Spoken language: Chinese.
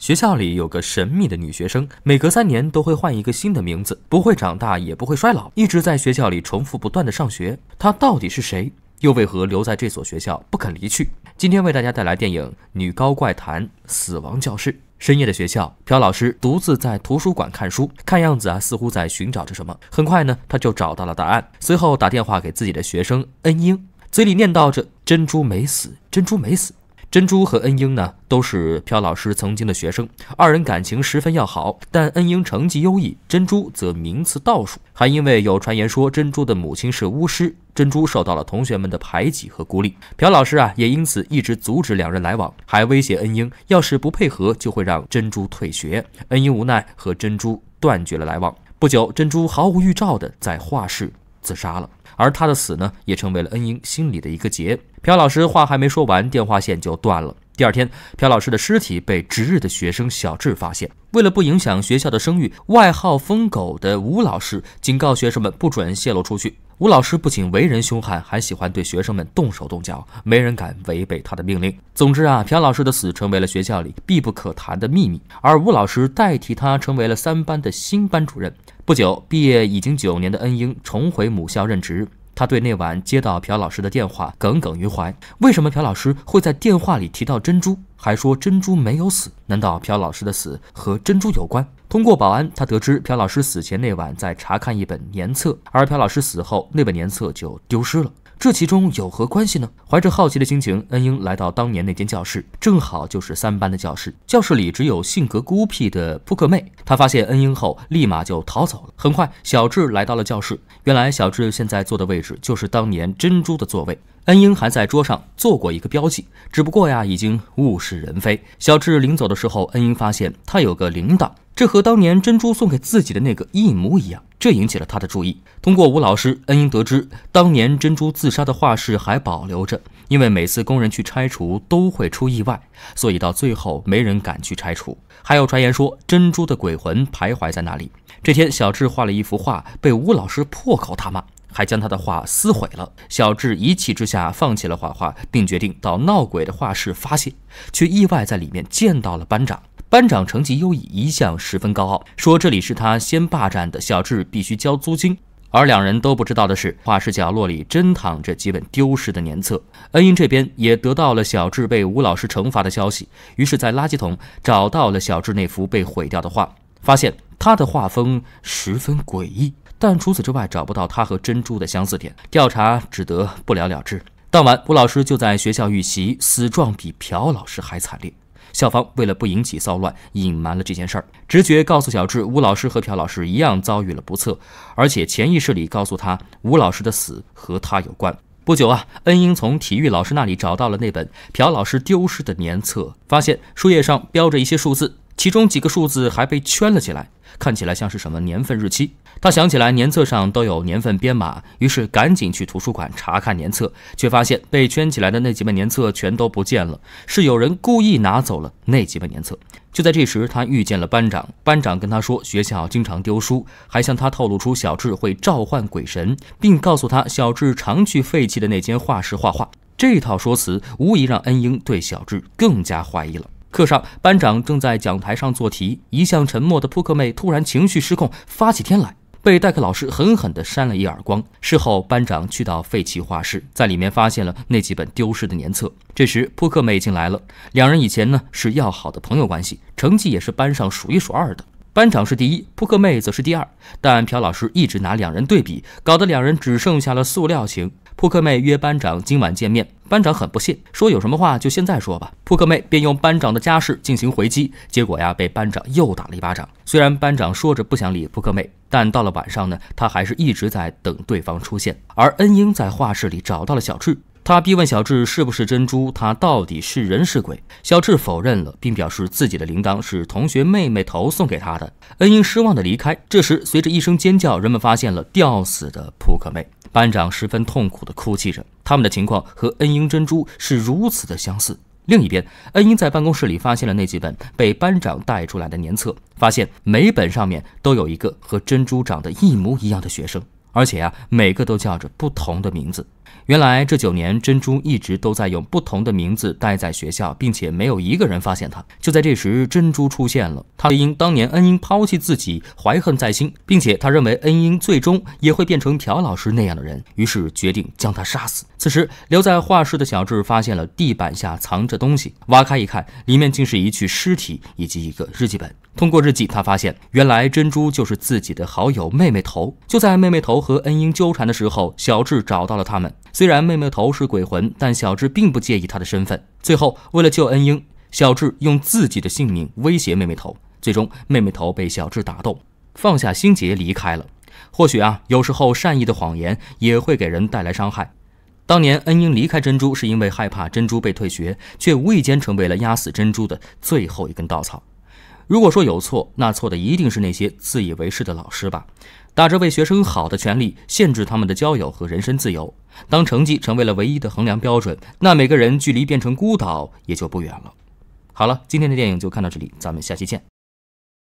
学校里有个神秘的女学生，每隔三年都会换一个新的名字，不会长大，也不会衰老，一直在学校里重复不断的上学。她到底是谁？又为何留在这所学校不肯离去？今天为大家带来电影《女高怪谈：死亡教室》。深夜的学校，朴老师独自在图书馆看书，看样子啊，似乎在寻找着什么。很快呢，他就找到了答案，随后打电话给自己的学生恩英，嘴里念叨着：“珍珠没死，珍珠没死。”珍珠和恩英呢，都是朴老师曾经的学生，二人感情十分要好。但恩英成绩优异，珍珠则名次倒数。还因为有传言说珍珠的母亲是巫师，珍珠受到了同学们的排挤和孤立。朴老师啊，也因此一直阻止两人来往，还威胁恩英，要是不配合，就会让珍珠退学。恩英无奈和珍珠断绝了来往。不久，珍珠毫无预兆的在画室。自杀了，而他的死呢，也成为了恩英心里的一个结。朴老师话还没说完，电话线就断了。第二天，朴老师的尸体被值日的学生小智发现。为了不影响学校的声誉，外号疯狗的吴老师警告学生们不准泄露出去。吴老师不仅为人凶悍，还喜欢对学生们动手动脚，没人敢违背他的命令。总之啊，朴老师的死成为了学校里必不可谈的秘密，而吴老师代替他成为了三班的新班主任。不久，毕业已经九年的恩英重回母校任职。他对那晚接到朴老师的电话耿耿于怀。为什么朴老师会在电话里提到珍珠，还说珍珠没有死？难道朴老师的死和珍珠有关？通过保安，他得知朴老师死前那晚在查看一本年册，而朴老师死后那本年册就丢失了。这其中有何关系呢？怀着好奇的心情，恩英来到当年那间教室，正好就是三班的教室。教室里只有性格孤僻的扑克妹。她发现恩英后，立马就逃走了。很快，小智来到了教室。原来，小智现在坐的位置就是当年珍珠的座位。恩英还在桌上做过一个标记，只不过呀，已经物是人非。小智临走的时候，恩英发现他有个铃铛，这和当年珍珠送给自己的那个一模一样。这引起了他的注意。通过吴老师，恩英得知当年珍珠自杀的画室还保留着，因为每次工人去拆除都会出意外，所以到最后没人敢去拆除。还有传言说珍珠的鬼魂徘徊在那里。这天，小智画了一幅画，被吴老师破口大骂。还将他的画撕毁了。小智一气之下放弃了画画，并决定到闹鬼的画室发泄，却意外在里面见到了班长。班长成绩优异，一向十分高傲，说这里是他先霸占的，小智必须交租金。而两人都不知道的是，画室角落里真躺着几本丢失的年册。恩英这边也得到了小智被吴老师惩罚的消息，于是，在垃圾桶找到了小智那幅被毁掉的画，发现。他的画风十分诡异，但除此之外找不到他和珍珠的相似点，调查只得不了了之。当晚，吴老师就在学校遇袭，死状比朴老师还惨烈。校方为了不引起骚乱，隐瞒了这件事儿。直觉告诉小智，吴老师和朴老师一样遭遇了不测，而且潜意识里告诉他，吴老师的死和他有关。不久啊，恩英从体育老师那里找到了那本朴老师丢失的年册，发现书页上标着一些数字。其中几个数字还被圈了起来，看起来像是什么年份日期。他想起来年册上都有年份编码，于是赶紧去图书馆查看年册，却发现被圈起来的那几本年册全都不见了，是有人故意拿走了那几本年册。就在这时，他遇见了班长，班长跟他说学校经常丢书，还向他透露出小智会召唤鬼神，并告诉他小智常去废弃的那间画室画画。这套说辞无疑让恩英对小智更加怀疑了。课上，班长正在讲台上做题，一向沉默的扑克妹突然情绪失控，发起天来，被代课老师狠狠地扇了一耳光。事后，班长去到废弃画室，在里面发现了那几本丢失的年册。这时，扑克妹进来了，两人以前呢是要好的朋友关系，成绩也是班上数一数二的。班长是第一，扑克妹则是第二。但朴老师一直拿两人对比，搞得两人只剩下了塑料情。扑克妹约班长今晚见面。班长很不屑，说有什么话就现在说吧。扑克妹便用班长的家事进行回击，结果呀，被班长又打了一巴掌。虽然班长说着不想理扑克妹，但到了晚上呢，他还是一直在等对方出现。而恩英在画室里找到了小智，他逼问小智是不是珍珠，他到底是人是鬼。小智否认了，并表示自己的铃铛是同学妹妹投送给他的。恩英失望的离开。这时，随着一声尖叫，人们发现了吊死的扑克妹。班长十分痛苦地哭泣着，他们的情况和恩英珍珠是如此的相似。另一边，恩英在办公室里发现了那几本被班长带出来的年册，发现每本上面都有一个和珍珠长得一模一样的学生，而且啊，每个都叫着不同的名字。原来这九年，珍珠一直都在用不同的名字待在学校，并且没有一个人发现她。就在这时，珍珠出现了。她因当年恩英抛弃自己怀恨在心，并且她认为恩英最终也会变成朴老师那样的人，于是决定将她杀死。此时，留在画室的小智发现了地板下藏着东西，挖开一看，里面竟是一具尸体以及一个日记本。通过日记，他发现原来珍珠就是自己的好友妹妹头。就在妹妹头和恩英纠缠的时候，小智找到了他们。虽然妹妹头是鬼魂，但小智并不介意她的身份。最后，为了救恩英，小智用自己的性命威胁妹妹头。最终，妹妹头被小智打动，放下心结离开了。或许啊，有时候善意的谎言也会给人带来伤害。当年恩英离开珍珠，是因为害怕珍珠被退学，却无意间成为了压死珍珠的最后一根稻草。如果说有错，那错的一定是那些自以为是的老师吧，打着为学生好的权利，限制他们的交友和人身自由。当成绩成为了唯一的衡量标准，那每个人距离变成孤岛也就不远了。好了，今天的电影就看到这里，咱们下期见。